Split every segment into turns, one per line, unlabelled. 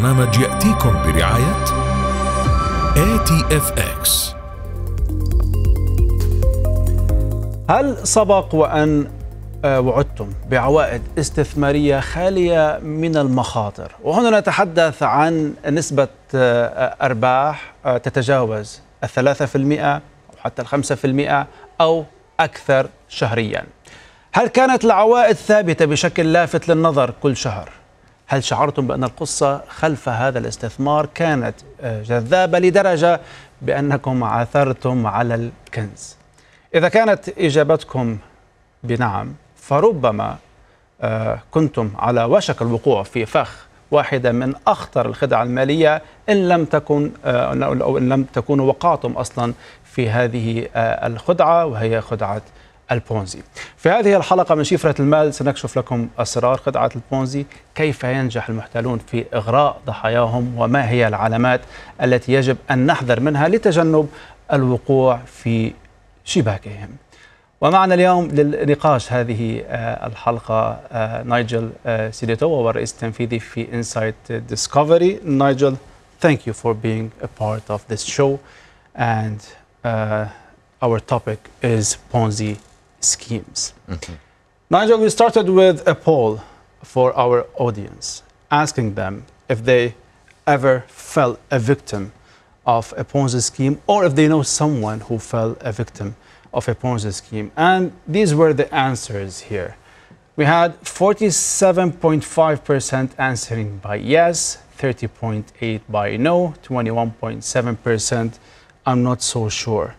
البرنامج يأتيكم برعاية ATFX اف اكس
هل سبق وأن آه، وعدتم بعوائد استثمارية خالية من المخاطر وهنا نتحدث عن نسبة آه، أرباح آه، تتجاوز الثلاثة في المئة أو حتى الخمسة في المئة أو أكثر شهريا هل كانت العوائد ثابتة بشكل لافت للنظر كل شهر؟ هل شعرتم بأن القصة خلف هذا الاستثمار كانت آه، جذابة لدرجة بأنكم عثرتم على الكنز إذا كانت إجابتكم بنعم فربما آه، كنتم على وشك الوقوع في فخ واحدة من أخطر الخدع المالية إن لم تكن آه، أو إن لم تكونوا وقعتم أصلا في هذه الخدعة وهي خدعة البونزي في هذه الحلقة من شفرة المال سنكشف لكم أسرار خدعة البونزي كيف ينجح المحتالون في إغراء ضحاياهم وما هي العلامات التي يجب أن نحذر منها لتجنب الوقوع في شباكهم ومعنا اليوم للنقاش هذه آه، الحلقة آه، نايجل آه، سيديتو وهو الرئيس التنفيذي في انسايت ديسكفري نايجل thank you for being a part of this show and uh, our topic is Ponzi schemes. Okay. Mm-hmm. Nigel, we started with a poll for our audience, asking them if they ever fell a victim of a Ponzi scheme or if they know someone who fell a victim of a Ponzi scheme. And these were the answers here. We had 47.5% answering by yes, 30.8 by no, 21.7% I'm not so sure.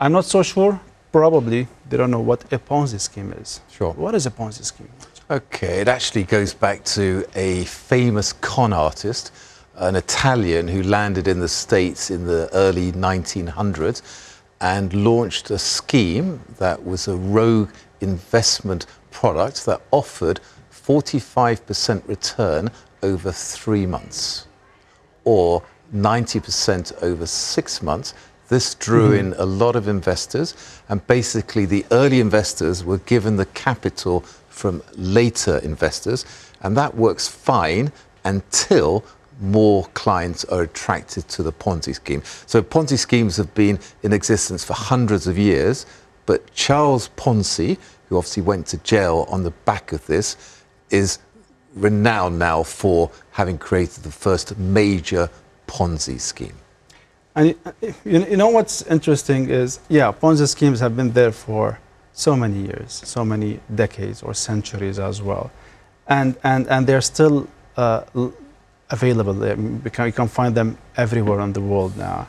I'm not so sure probably they don't know what a Ponzi scheme is. Sure. What is a Ponzi scheme?
Okay, it actually goes back to a famous con artist, an Italian who landed in the States in the early 1900s and launched a scheme that was a rogue investment product that offered 45% return over three months or 90% over six months this drew mm in a lot of investors, and basically, the early investors were given the capital from later investors, and that works fine until more clients are attracted to the Ponzi scheme. So, Ponzi schemes have been in existence for hundreds of years, but Charles Ponzi, who obviously went to jail on the back of this, is renowned now for having created the first major Ponzi scheme.
And uh, you, know what's interesting is, yeah, Ponzi schemes have been there for so many years, so many decades or centuries as well. And, and, and they're still uh, available. You can, you can find them everywhere in the world now.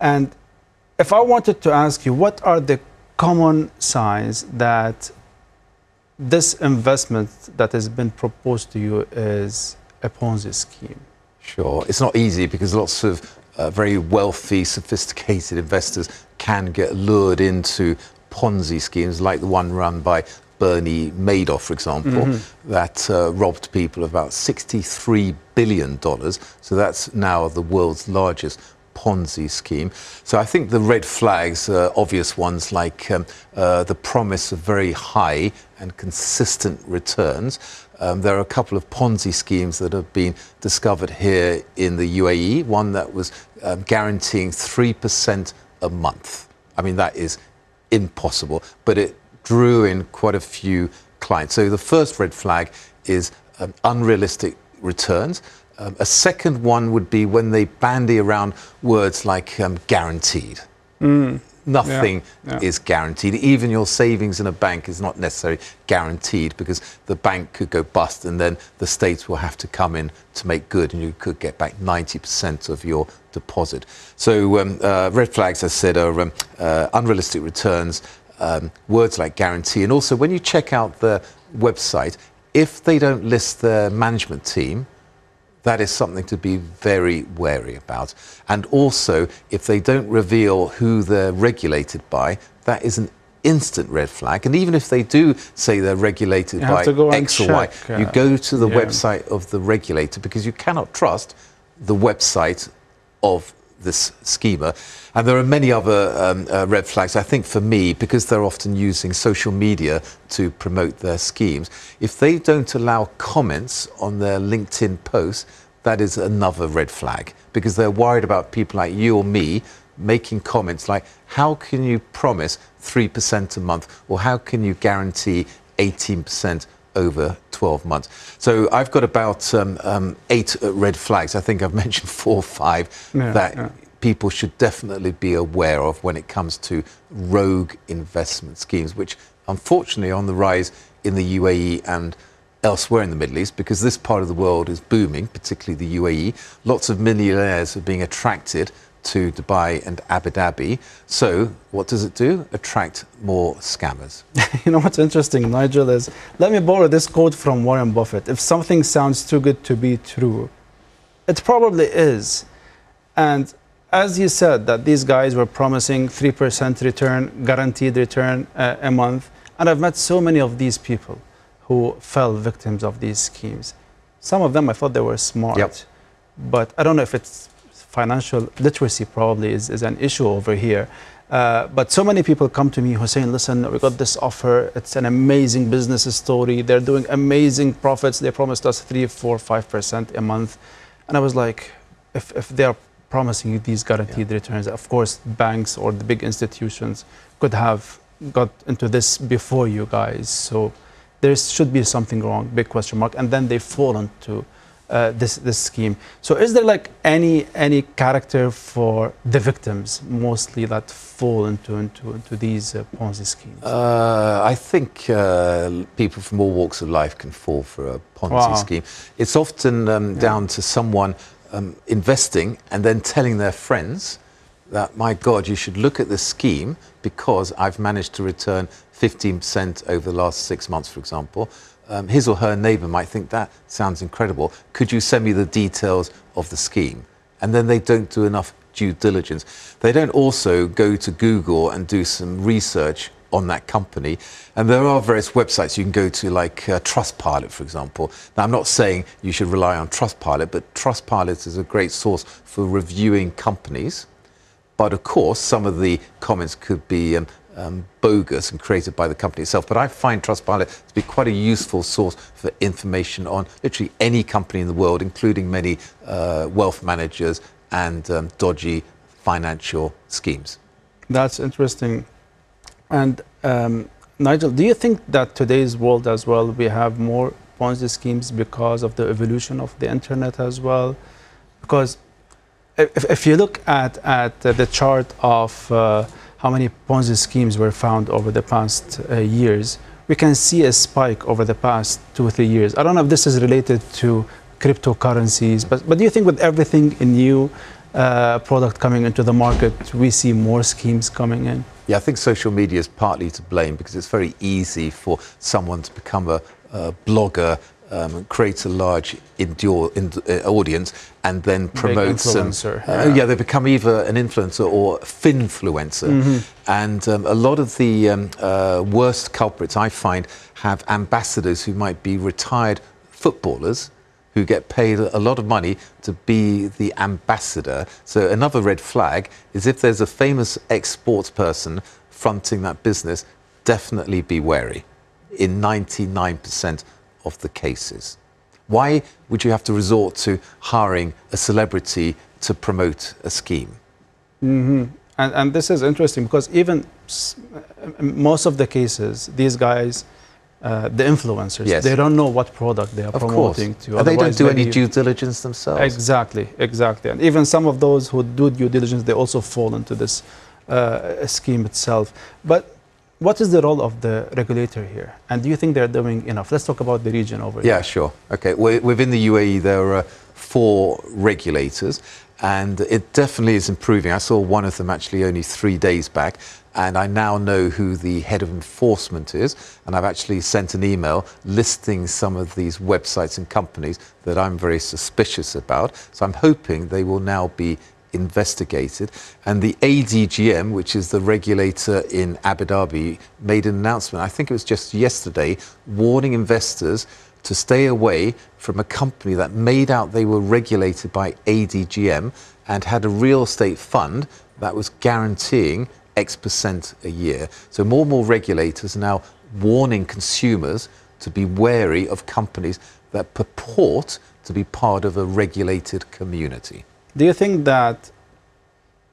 And if I wanted to ask you, what are the common signs that this investment that has been proposed to you is a Ponzi scheme?
Sure. It's not easy because lots of uh, very wealthy, sophisticated investors can get lured into Ponzi schemes like the one run by Bernie Madoff, for example, mm-hmm. that uh, robbed people of about $63 billion. So that's now the world's largest Ponzi scheme. So I think the red flags are obvious ones like um, uh, the promise of very high and consistent returns. Um, there are a couple of Ponzi schemes that have been discovered here in the UAE, one that was um, guaranteeing 3% a month. I mean, that is impossible, but it drew in quite a few clients. So the first red flag is um, unrealistic returns. Um, a second one would be when they bandy around words like um, guaranteed. Mm nothing yeah, yeah. is guaranteed. Even your savings in a bank is not necessarily guaranteed because the bank could go bust and then the state will have to come in to make good and you could get back 90% of your deposit. So, um, uh, red flags, as I said, are um, uh, unrealistic returns, um, words like guarantee. And also, when you check out the website, if they don't list their management team, that is something to be very wary about. And also, if they don't reveal who they're regulated by, that is an instant red flag. And even if they do say they're regulated you by X or Y, you go uh, to the yeah. website of the regulator because you cannot trust the website of this schema. And there are many other um, uh, red flags, I think, for me, because they're often using social media to promote their schemes. If they don't allow comments on their LinkedIn posts, that is another red flag because they're worried about people like you or me making comments like, how can you promise 3% a month or how can you guarantee 18% over 12 months. So I've got about um, um, eight red flags. I think I've mentioned four or five yeah, that yeah. people should definitely be aware of when it comes to rogue investment schemes, which unfortunately are on the rise in the UAE and elsewhere in the Middle East because this part of the world is booming, particularly the UAE. Lots of millionaires are being attracted to Dubai and Abu Dhabi. So, what does it do? Attract more scammers.
you know what's interesting, Nigel, is let me borrow this quote from Warren Buffett if something sounds too good to be true, it probably is. And as you said, that these guys were promising 3% return, guaranteed return uh, a month. And I've met so many of these people who fell victims of these schemes. Some of them I thought they were smart. Yep but I don't know if it's financial literacy probably is, is an issue over here. Uh, but so many people come to me, Hussein, listen, we got this offer. It's an amazing business story. They're doing amazing profits. They promised us three, four, five percent a month. And I was like, if, if they're promising you these guaranteed yeah. returns, of course, banks or the big institutions could have got into this before you guys. So there should be something wrong, big question mark. And then they fall into uh, this this scheme. So is there like any any character for the victims mostly that fall into into into these uh, Ponzi schemes?
Uh, I think uh, people from all walks of life can fall for a Ponzi wow. scheme. It's often um, yeah. down to someone um, investing and then telling their friends that my God, you should look at this scheme because I've managed to return 15% over the last six months, for example um, his or her neighbor might think that sounds incredible. Could you send me the details of the scheme? And then they don't do enough due diligence. They don't also go to Google and do some research on that company. And there are various websites you can go to, like uh, Trustpilot, for example. Now, I'm not saying you should rely on Trustpilot, but Trustpilot is a great source for reviewing companies. But of course, some of the comments could be um, um, bogus and created by the company itself. But I find Trustpilot to be quite a useful source for information on literally any company in the world, including many uh, wealth managers and um, dodgy financial schemes.
That's interesting. And um, Nigel, do you think that today's world as well, we have more Ponzi schemes because of the evolution of the internet as well? Because if, if you look at, at the chart of uh, how many Ponzi schemes were found over the past uh, years, we can see a spike over the past two or three years. I don't know if this is related to cryptocurrencies, but, but do you think with everything new uh, product coming into the market, we see more schemes coming in?
Yeah, I think social media is partly to blame because it's very easy for someone to become a, a blogger um, creates a large endure, in, uh, audience and then promotes them. Uh, yeah. yeah. they become either an influencer or finfluencer. Mm-hmm. And um, a lot of the um, uh, worst culprits I find have ambassadors who might be retired footballers who get paid a lot of money to be the ambassador. So another red flag is if there's a famous ex-sports person fronting that business, definitely be wary in 99% of the cases? Why would you have to resort to hiring a celebrity to promote a scheme?
Mm -hmm. and, and this is interesting because even uh, most of the cases, these guys, uh, the influencers. Yes. They don't know what product they are of promoting course. to. And they don't do any due diligence themselves. Exactly, exactly. And even some of those who do due diligence, they also fall into this uh, scheme itself. But what is the role of the regulator here? And do you think they're doing enough? Let's talk about the region over here. Yeah,
sure. Okay. Within the UAE, there are four regulators, and it definitely is improving. I saw one of them actually only three days back, and I now know who the head of enforcement is. And I've actually sent an email listing some of these websites and companies that I'm very suspicious about. So I'm hoping they will now be investigated. And the ADGM, which is the regulator in Abu Dhabi, made an announcement, I think it was just yesterday, warning investors to stay away from a company that made out they were regulated by ADGM and had a real estate fund that was guaranteeing X percent a year. So more and more regulators are now warning consumers to be wary of companies that purport to be part of a regulated community. Do you think that,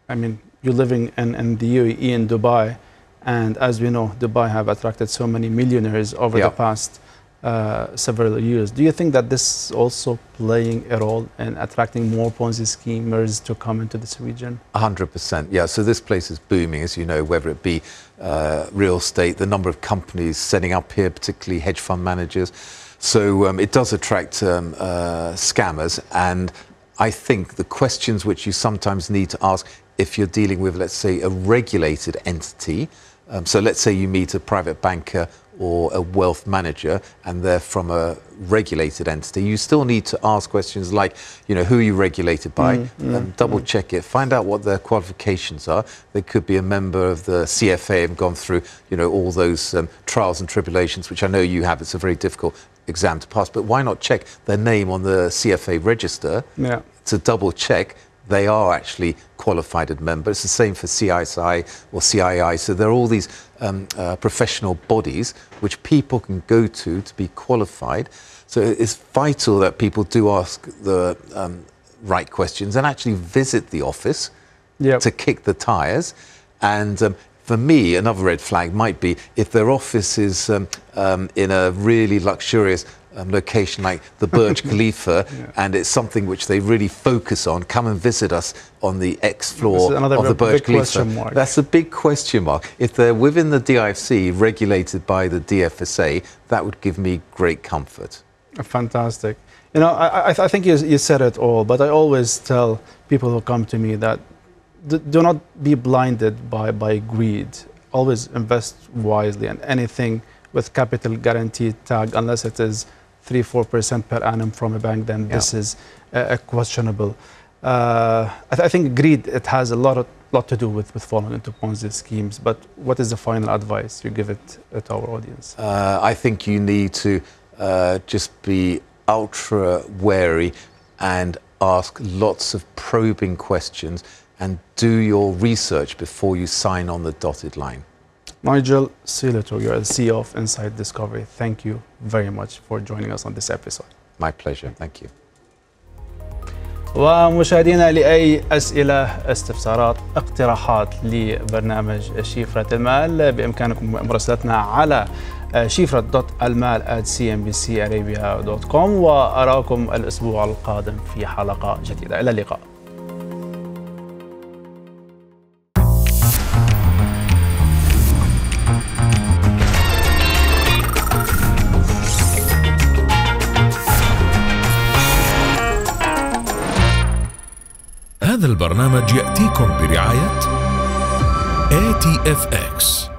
I mean, you're living in, in the UAE in Dubai, and as we know, Dubai have attracted so many millionaires over yeah. the past uh, several years. Do you think that this is also playing a role in attracting more Ponzi schemers to come into this region?
100%, yeah. So this place is booming, as you know, whether it be uh, real estate, the number of companies setting up here, particularly hedge fund managers. So um, it does attract um, uh, scammers and I think the questions which you sometimes need to ask if you're dealing with, let's say, a regulated entity. Um, so let's say you meet a private banker or a wealth manager and they're from a regulated entity, you still need to ask questions like, you know, who are you regulated by? Mm, mm, double mm. check it, find out what their qualifications are. They could be a member of the CFA and gone through, you know, all those um, trials and tribulations, which I know you have. It's a very difficult exam to pass, but why not check their name on the CFA register yeah. to double check they are actually qualified as members. It's the same for CISI or CII. So there are all these um, uh, professional bodies which people can go to to be qualified. So it's vital that people do ask the um, right questions and actually visit the office yep. to kick the tires. And um, for me, another red flag might be if their office is um, um, in a really luxurious um, location like the Burj Khalifa, yeah. and it's something which they really focus on. Come and visit us on the X floor of the Burj Khalifa. That's a big question mark. If they're within the DIFC, regulated by the DFSA, that would give me great comfort.
Fantastic. You know, I, I, I think you, you said it all, but I always tell people who come to me that do not be blinded by, by greed. Always invest wisely And anything with capital guaranteed tag, unless it is 3 4% per annum from a bank, then yeah. this is uh, questionable. Uh, I, th I, think greed, it has a lot, of, lot to do with, with falling into Ponzi schemes, but what is the final advice you give it uh, to our audience?
Uh, I think you need to uh, just be ultra wary and ask lots of probing questions and do your research before you sign on the dotted line.
Nigel Silato, you're the CEO of Inside Discovery. Thank you very much for joining us on this episode.
My pleasure. Thank you.
ومشاهدينا لأي أسئلة استفسارات اقتراحات لبرنامج شيفرة المال بإمكانكم مراسلتنا على شيفرة دوت المال at cnbcarabia.com وأراكم الأسبوع القادم في حلقة جديدة إلى اللقاء
يأتيكم برعاية آتي اف اكس